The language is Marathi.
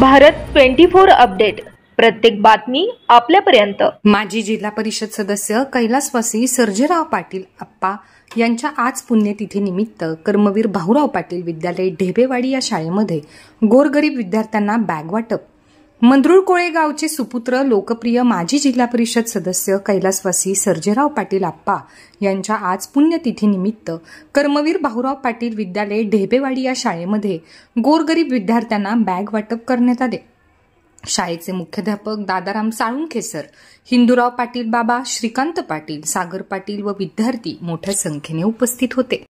भारत ट्वेंटी फोर अपडेट प्रत्येक बातमी आपल्यापर्यंत माजी जिल्हा परिषद सदस्य कैलासवासी सर्जेराव पाटील अप्पा यांच्या आज पुण्यतिथी निमित्त कर्मवीर भाऊराव पाटील विद्यालय ढेबेवाडी या शाळेमध्ये गोरगरीब विद्यार्थ्यांना बॅग वाटप मंदरूळ कोळेगावचे सुपुत्र लोकप्रिय माजी जिल्हा परिषद सदस्य कैलासवासी सर्जेराव पाटील आप्पा यांच्या आज पुण्यतिथीनिमित्त कर्मवीर भाऊराव पाटील विद्यालय ढेबेवाडी या शाळेमध्ये गोरगरीब विद्यार्थ्यांना बॅग वाटप करण्यात आले शाळेचे मुख्याध्यापक दादाराम साळुंखेसर हिंदूराव पाटील बाबा श्रीकांत पाटील सागर पाटील व विद्यार्थी मोठ्या संख्येने उपस्थित होते